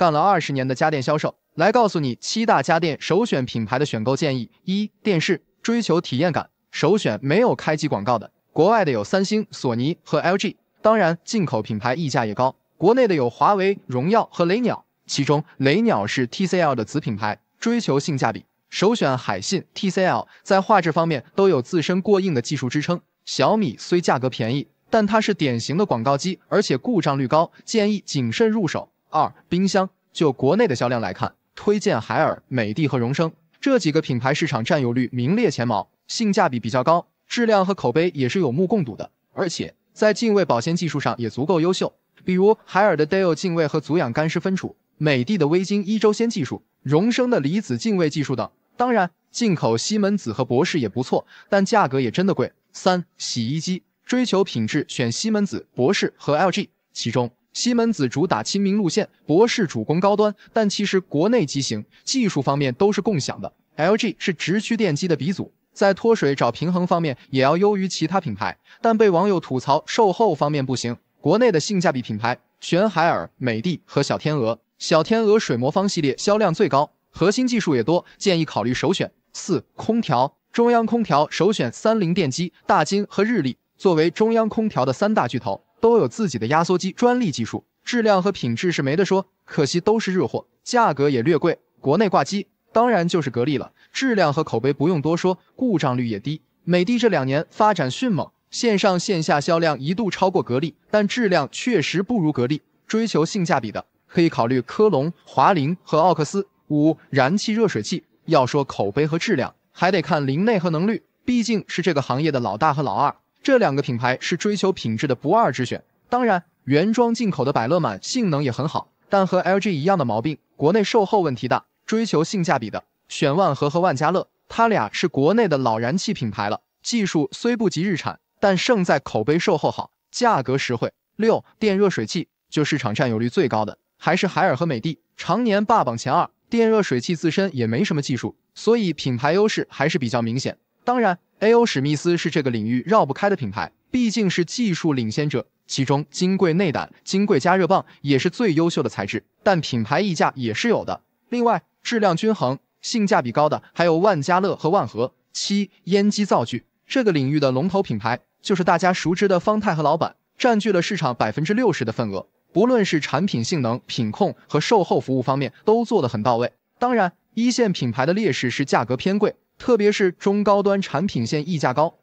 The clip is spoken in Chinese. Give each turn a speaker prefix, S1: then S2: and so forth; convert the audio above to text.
S1: 干了二十年的家电销售，来告诉你七大家电首选品牌的选购建议。一、电视，追求体验感，首选没有开机广告的，国外的有三星、索尼和 LG，当然进口品牌溢价也高，国内的有华为、荣耀和雷鸟，其中雷鸟是 TCL 的子品牌，追求性价比，首选海信、TCL，在画质方面都有自身过硬的技术支撑。小米虽价格便宜，但它是典型的广告机，而且故障率高，建议谨慎入手。二冰箱就国内的销量来看，推荐海尔、美的和容声这几个品牌，市场占有率名列前茅，性价比比较高，质量和口碑也是有目共睹的，而且在净味保鲜技术上也足够优秀，比如海尔的 d a l e 净味和足氧干湿分储，美的的微晶一周鲜技术，容声的离子净味技术等。当然，进口西门子和博世也不错，但价格也真的贵。三洗衣机追求品质，选西门子、博世和 LG，其中。西门子主打亲民路线，博士主攻高端，但其实国内机型技术方面都是共享的。LG 是直驱电机的鼻祖，在脱水找平衡方面也要优于其他品牌，但被网友吐槽售后方面不行。国内的性价比品牌，玄海尔、美的和小天鹅，小天鹅水魔方系列销量最高，核心技术也多，建议考虑首选。四空调，中央空调首选三菱电机、大金和日立，作为中央空调的三大巨头。都有自己的压缩机专利技术，质量和品质是没得说，可惜都是日货，价格也略贵。国内挂机当然就是格力了，质量和口碑不用多说，故障率也低。美的这两年发展迅猛，线上线下销量一度超过格力，但质量确实不如格力。追求性价比的可以考虑科龙、华凌和奥克斯。五、燃气热水器要说口碑和质量，还得看林内和能率，毕竟是这个行业的老大和老二。这两个品牌是追求品质的不二之选，当然原装进口的百乐满性能也很好，但和 LG 一样的毛病，国内售后问题大。追求性价比的选万和和万家乐，他俩是国内的老燃气品牌了，技术虽不及日产，但胜在口碑售后好，价格实惠。六电热水器就市场占有率最高的还是海尔和美的，常年霸榜前二。电热水器自身也没什么技术，所以品牌优势还是比较明显。当然，A.O. 史密斯是这个领域绕不开的品牌，毕竟是技术领先者。其中，金贵内胆、金贵加热棒也是最优秀的材质，但品牌溢价也是有的。另外，质量均衡、性价比高的还有万家乐和万和。七烟机灶具这个领域的龙头品牌，就是大家熟知的方太和老板，占据了市场百分之六十的份额。不论是产品性能、品控和售后服务方面，都做得很到位。当然，一线品牌的劣势是价格偏贵。特别是中高端产品线溢价高。